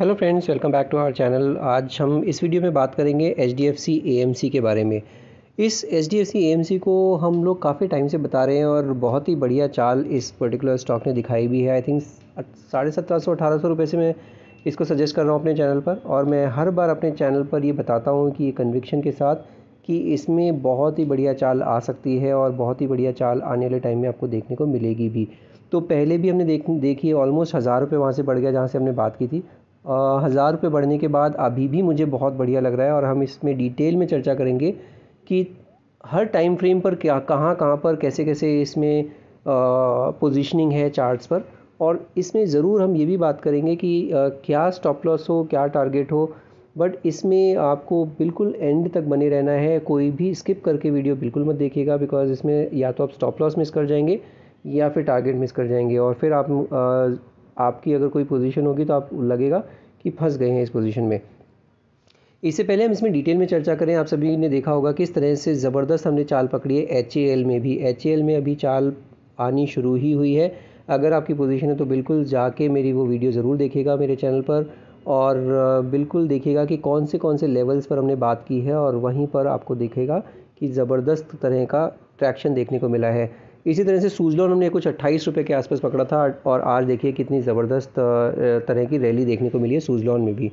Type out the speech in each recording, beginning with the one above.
hello friends welcome back to our channel आज हम इस वीडियो में बात करेंगे H D F C A M C के बारे में इस H D F C A M C को हम लोग काफ़ी टाइम से बता रहे हैं और बहुत ही बढ़िया चाल इस पर्टिकुलर स्टॉक ने दिखाई भी है आई थिंक साढ़े सत्रह सौ अठारह सौ रुपये से मैं इसको सजेस्ट कर रहा हूँ अपने चैनल पर और मैं हर बार अपने चैनल पर ये बताता हूँ कि ये कन्विक्शन के साथ कि इसमें बहुत ही बढ़िया चाल आ सकती है और बहुत ही बढ़िया चाल आने वाले टाइम में आपको देखने को मिलेगी भी तो पहले भी हमने देख देखी ऑलमोस्ट हज़ार रुपये वहाँ से बढ़ गया जहाँ से हमने बात की थी हज़ार रुपये बढ़ने के बाद अभी भी मुझे बहुत बढ़िया लग रहा है और हम इसमें डिटेल में चर्चा करेंगे कि हर टाइम फ्रेम पर क्या कहाँ कहाँ पर कैसे कैसे इसमें पोजीशनिंग है चार्ट्स पर और इसमें ज़रूर हम ये भी बात करेंगे कि आ, क्या स्टॉप लॉस हो क्या टारगेट हो बट इसमें आपको बिल्कुल एंड तक बने रहना है कोई भी स्किप करके वीडियो बिल्कुल मत देखिएगा बिकॉज इसमें या तो आप स्टॉप लॉस मिस कर जाएंगे या फिर टारगेट मिस कर जाएंगे और फिर आप आ, आपकी अगर कोई पोजीशन होगी तो आप लगेगा कि फंस गए हैं इस पोजीशन में इससे पहले हम इसमें डिटेल में चर्चा करें आप सभी ने देखा होगा किस तरह से ज़बरदस्त हमने चाल पकड़ी है एच में भी एच में अभी चाल आनी शुरू ही हुई है अगर आपकी पोजीशन है तो बिल्कुल जाके मेरी वो वीडियो ज़रूर देखिएगा मेरे चैनल पर और बिल्कुल देखिएगा कि कौन से कौन से लेवल्स पर हमने बात की है और वहीं पर आपको देखेगा कि ज़बरदस्त तरह का ट्रैक्शन देखने को मिला है इसी तरह से सूजलोन हमने कुछ अट्ठाईस रुपये के आसपास पकड़ा था और आज देखिए कितनी ज़बरदस्त तरह की रैली देखने को मिली है सूजलोन में भी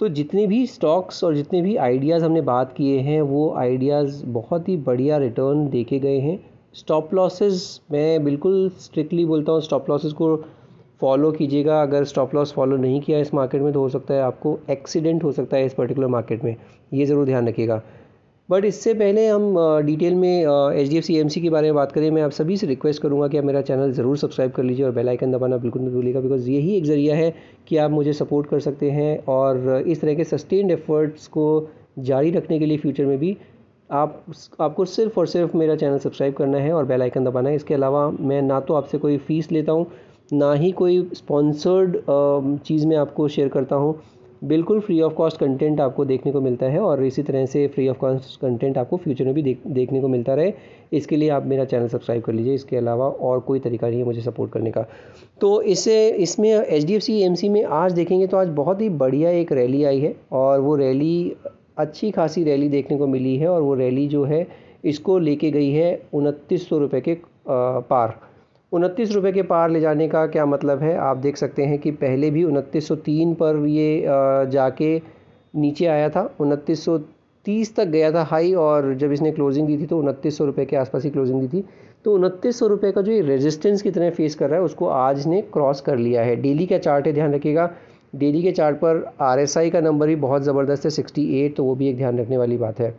तो जितने भी स्टॉक्स और जितने भी आइडियाज़ हमने बात किए हैं वो आइडियाज़ बहुत ही बढ़िया रिटर्न देखे गए हैं स्टॉप लॉसेस मैं बिल्कुल स्ट्रिक्टली बोलता हूँ स्टॉप लॉसेस को फॉलो कीजिएगा अगर स्टॉप लॉस फॉलो नहीं किया इस मार्केट में तो हो सकता है आपको एक्सीडेंट हो सकता है इस पर्टिकुलर मार्केट में ये ज़रूर ध्यान रखिएगा बट इससे पहले हम डिटेल में H D F C M C के बारे में बात करें मैं आप सभी से रिक्वेस्ट करूँगा कि आप मेरा चैनल ज़रूर सब्सक्राइब कर लीजिए और बेल आइकन दबाना बिल्कुल नहीं भूलिएगा बिकॉज यही एक ज़रिया है कि आप मुझे सपोर्ट कर सकते हैं और इस तरह के सस्टेन्ड एफर्ट्स को जारी रखने के लिए फ्यूचर में भी आप आपको सिर्फ और सिर्फ मेरा चैनल सब्सक्राइब करना है और बेल आइकन दबाना है इसके अलावा मैं ना तो आपसे कोई फ़ीस लेता हूँ ना ही कोई स्पॉन्सर्ड चीज़ में आपको शेयर करता हूँ बिल्कुल फ्री ऑफ कॉस्ट कंटेंट आपको देखने को मिलता है और इसी तरह से फ्री ऑफ कॉस्ट कंटेंट आपको फ्यूचर में भी देख देखने को मिलता रहे इसके लिए आप मेरा चैनल सब्सक्राइब कर लीजिए इसके अलावा और कोई तरीका नहीं है मुझे सपोर्ट करने का तो इससे इसमें H D F C M C में आज देखेंगे तो आज बहुत ही बढ़िया एक रैली आई है और वो रैली अच्छी खासी रैली देखने को मिली है और वो रैली जो है इसको लेके गई है उनतीस सौ रुपये के पार उनतीस रुपये के पार ले जाने का क्या मतलब है आप देख सकते हैं कि पहले भी उनतीस सौ तीन पर ये जाके नीचे आया था उनतीस सौ तीस तक गया था हाई और जब इसने क्लोजिंग दी थी तो उनतीस सौ रुपये के आसपास ही क्लोजिंग दी थी तो उनतीस सौ रुपये का जो ये रेजिस्टेंस की तरह फेस कर रहा है उसको आज ने क्रॉस कर लिया है डेली का चार्ट है ध्यान रखिएगा डेली के चार्ट पर आर का नंबर भी बहुत ज़बरदस्त है सिक्सटी तो वो भी एक ध्यान रखने वाली बात है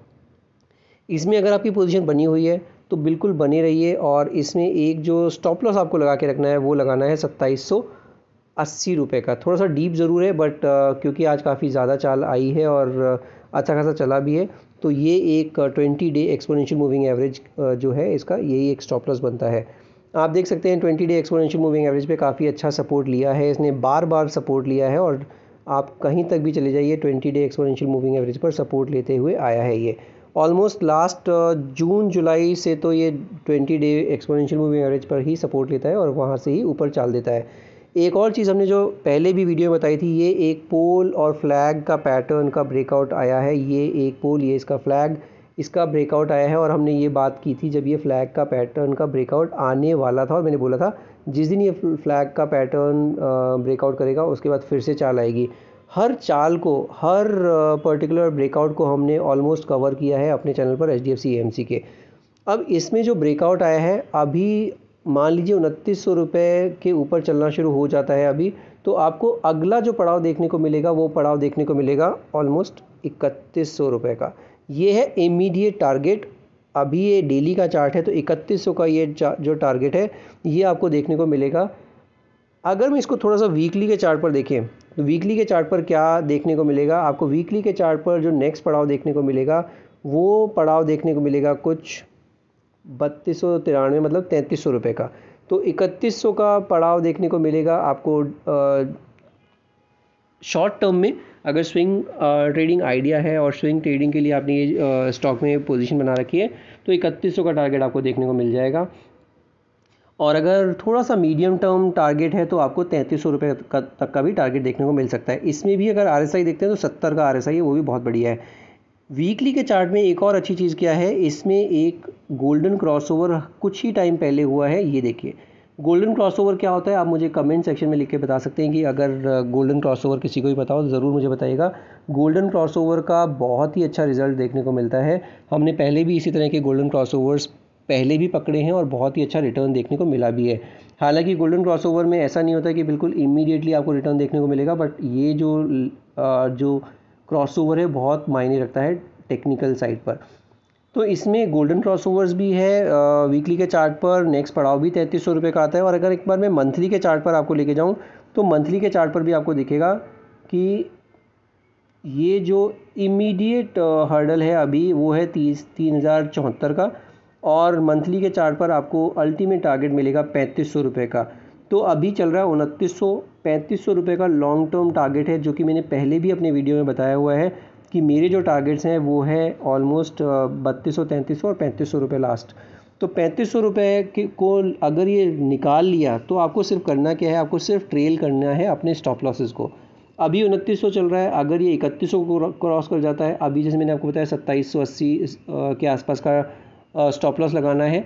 इसमें अगर आपकी पोजीशन बनी हुई है तो बिल्कुल बने रहिए और इसमें एक जो स्टॉप लॉस आपको लगा के रखना है वो लगाना है सत्ताईस सौ अस्सी रुपये का थोड़ा सा डीप ज़रूर है बट क्योंकि आज काफ़ी ज़्यादा चाल आई है और अच्छा खासा चला भी है तो ये एक twenty day exponential moving average जो है इसका यही एक स्टॉप लॉस बनता है आप देख सकते हैं twenty day exponential moving average पे काफ़ी अच्छा सपोर्ट लिया है इसने बार बार सपोर्ट लिया है और आप कहीं तक भी चले जाइए twenty day exponential moving average पर सपोर्ट लेते हुए आया है ये ऑलमोस्ट लास्ट जून जुलाई से तो ये twenty day exponential moving average पर ही सपोर्ट लेता है और वहाँ से ही ऊपर चाल देता है एक और चीज़ हमने जो पहले भी वीडियो में बताई थी ये एक पोल और फ्लैग का पैटर्न का ब्रेकआउट आया है ये एक पोल ये इसका फ्लैग इसका ब्रेकआउट आया है और हमने ये बात की थी जब ये फ्लैग का पैटर्न का ब्रेकआउट आने वाला था और मैंने बोला था जिस दिन ये फ्लैग का पैटर्न ब्रेकआउट करेगा उसके बाद फिर से चाल आएगी हर चाल को हर पर्टिकुलर ब्रेकआउट को हमने ऑलमोस्ट कवर किया है अपने चैनल पर एच डी के अब इसमें जो ब्रेकआउट आया है अभी मान लीजिए उनतीस सौ रुपये के ऊपर चलना शुरू हो जाता है अभी तो आपको अगला जो पड़ाव देखने को मिलेगा वो पड़ाव देखने को मिलेगा ऑलमोस्ट इकतीस सौ रुपये का ये है इमीडिएट टारगेट अभी ये डेली का चार्ट है तो इकतीस सौ का ये जो टारगेट है ये आपको देखने को मिलेगा अगर मैं इसको थोड़ा सा वीकली के चार्ट पर देखें तो वीकली के चार्ट पर क्या देखने को मिलेगा आपको वीकली के चार्ट पर जो नेक्स्ट पड़ाव देखने को मिलेगा वो पड़ाव देखने को मिलेगा कुछ बत्तीस सौ तिरानवे मतलब तैंतीस सौ रुपये का तो इकतीस सौ का पड़ाव देखने को मिलेगा आपको शॉर्ट टर्म में अगर स्विंग ट्रेडिंग आइडिया है और स्विंग ट्रेडिंग के लिए आपने ये स्टॉक में पोजीशन बना रखी है तो इकतीस सौ का टारगेट आपको देखने को मिल जाएगा और अगर थोड़ा सा मीडियम टर्म टारगेट है तो आपको तैंतीस सौ रुपये तक का भी टारगेट देखने को मिल सकता है इसमें भी अगर आर देखते हैं तो सत्तर का आर है वो भी बहुत बढ़िया है वीकली के चार्ट में एक और अच्छी चीज़ क्या है इसमें एक गोल्डन क्रॉसओवर कुछ ही टाइम पहले हुआ है ये देखिए गोल्डन क्रॉसओवर क्या होता है आप मुझे कमेंट सेक्शन में लिख के बता सकते हैं कि अगर गोल्डन क्रॉसओवर किसी को भी बताओ तो ज़रूर मुझे बताइएगा गोल्डन क्रॉसओवर का बहुत ही अच्छा रिजल्ट देखने को मिलता है हमने पहले भी इसी तरह के गोल्डन क्रॉसओवर्स पहले भी पकड़े हैं और बहुत ही अच्छा रिटर्न देखने को मिला भी है हालांकि गोल्डन क्रॉसओवर में ऐसा नहीं होता कि बिल्कुल इमीडिएटली आपको रिटर्न देखने को मिलेगा बट ये जो जो जो क्रॉसओवर है बहुत मायने रखता है टेक्निकल साइड पर तो इसमें गोल्डन क्रॉसओवर्स भी है वीकली के चार्ट पर नेक्स्ट पड़ाव भी तैंतीस सौ रुपये का आता है और अगर एक बार मैं मंथली के चार्ट पर आपको लेके जाऊँ तो मंथली के चार्ट पर भी आपको दिखेगा कि ये जो इमीडिएट हर्डल है अभी वो है तीस तीन हज़ार चौहत्तर का और मंथली के चार्ट पर आपको अल्टीमेट टारगेट मिलेगा पैंतीस सौ रुपये का तो अभी चल रहा है उनतीस सौ पैंतीस सौ रुपये का लॉन्ग टर्म टारगेट है जो कि मैंने पहले भी अपने वीडियो में बताया हुआ है कि मेरे जो टारगेट्स हैं वो है ऑलमोस्ट बत्तीस सौ तैंतीस सौ और पैंतीस सौ रुपये लास्ट तो पैंतीस सौ रुपये के को अगर ये निकाल लिया तो आपको सिर्फ करना क्या है आपको सिर्फ ट्रेल करना है अपने स्टॉप लॉसेस को अभी उनतीस सौ चल रहा है अगर ये इकतीस सौ क्रॉस कर जाता है अभी जैसे मैंने आपको बताया सत्ताईस सौ अस्सी के आसपास का स्टॉप लॉस लगाना है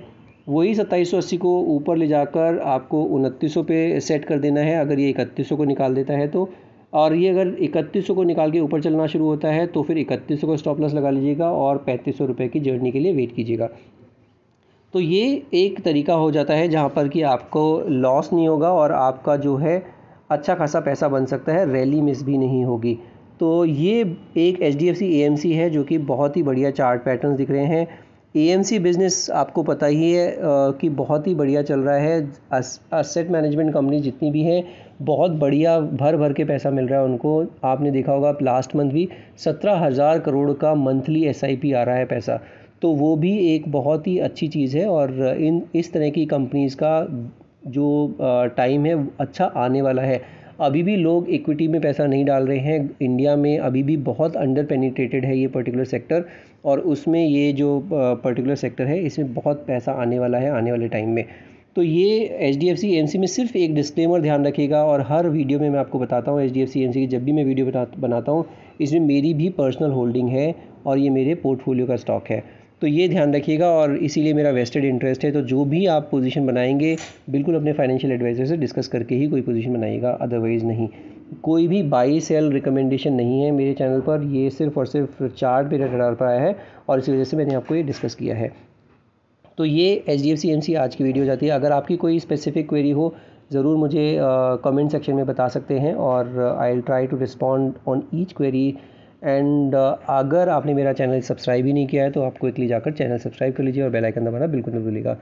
वही सत्ताईस सौ अस्सी को ऊपर ले जाकर आपको उनतीस सौ पे सेट कर देना है अगर ये इकतीस सौ को निकाल देता है तो और ये अगर इकतीस सौ को निकाल के ऊपर चलना शुरू होता है तो फिर इकतीस सौ को स्टॉप लॉस लगा लीजिएगा और पैंतीस सौ रुपये की जर्नी के लिए वेट कीजिएगा तो ये एक तरीका हो जाता है जहाँ पर कि आपको लॉस नहीं होगा और आपका जो है अच्छा खासा पैसा बन सकता है रैली मिस भी नहीं होगी तो ये एक H D F C A M C है जो कि बहुत ही बढ़िया चार्ट पैटर्न दिख रहे हैं सी बिज़नेस आपको पता ही है कि बहुत ही बढ़िया चल रहा है असेट मैनेजमेंट कंपनी जितनी भी हैं बहुत बढ़िया भर भर के पैसा मिल रहा है उनको आपने देखा होगा लास्ट मंथ भी सत्रह हज़ार करोड़ का मंथली एस आ रहा है पैसा तो वो भी एक बहुत ही अच्छी चीज़ है और इन इस तरह की कंपनीज़ का जो टाइम है अच्छा आने वाला है अभी भी लोग इक्विटी में पैसा नहीं डाल रहे हैं इंडिया में अभी भी बहुत अंडर पेनिट्रेटेड है ये पर्टिकुलर सेक्टर और उसमें ये जो पर्टिकुलर सेक्टर है इसमें बहुत पैसा आने वाला है आने वाले टाइम में तो ये H D F C M C में सिर्फ एक डिस्क्लेमर ध्यान रखिएगा और हर वीडियो में मैं आपको बताता हूँ H D F C M C की जब भी मैं वीडियो बना बनाता हूँ इसमें मेरी भी पर्सनल होल्डिंग है और ये मेरे पोर्टफोलियो का स्टॉक है तो ये ध्यान रखिएगा और इसीलिए मेरा वेस्टेड इंटरेस्ट है तो जो भी आप पोजीशन बनाएंगे बिल्कुल अपने फाइनेंशियल एडवाइज़र से डिस्कस करके ही कोई पोजीशन बनाइएगा अदरवाइज़ नहीं कोई भी बाई सेल रिकमेंडेशन नहीं है मेरे चैनल पर ये सिर्फ और सिर्फ चार्ट मेरे रडार पर आया है और इसी वजह से मैंने आपको ये डिस्कस किया है तो ये H D F C M C आज की वीडियो जाती है अगर आपकी कोई स्पेसिफिक क्वेरी हो ज़रूर मुझे कमेंट uh, सेक्शन में बता सकते हैं और I try to respond on each query and अगर आपने मेरा चैनल सब्सक्राइब ही नहीं किया है तो आप क्विकली जाकर चैनल सब्सक्राइब कर लीजिए और बेल आइकन दबाना बिल्कुल नहीं भूलिएगा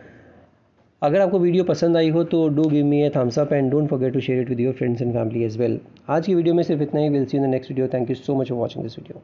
अगर आपको वीडियो पसंद आई हो तो do give me a thumbs up and don't forget to share it with your friends and family as well आज की वीडियो में सिर्फ इतना ही will see in the next video thank you so much for watching this video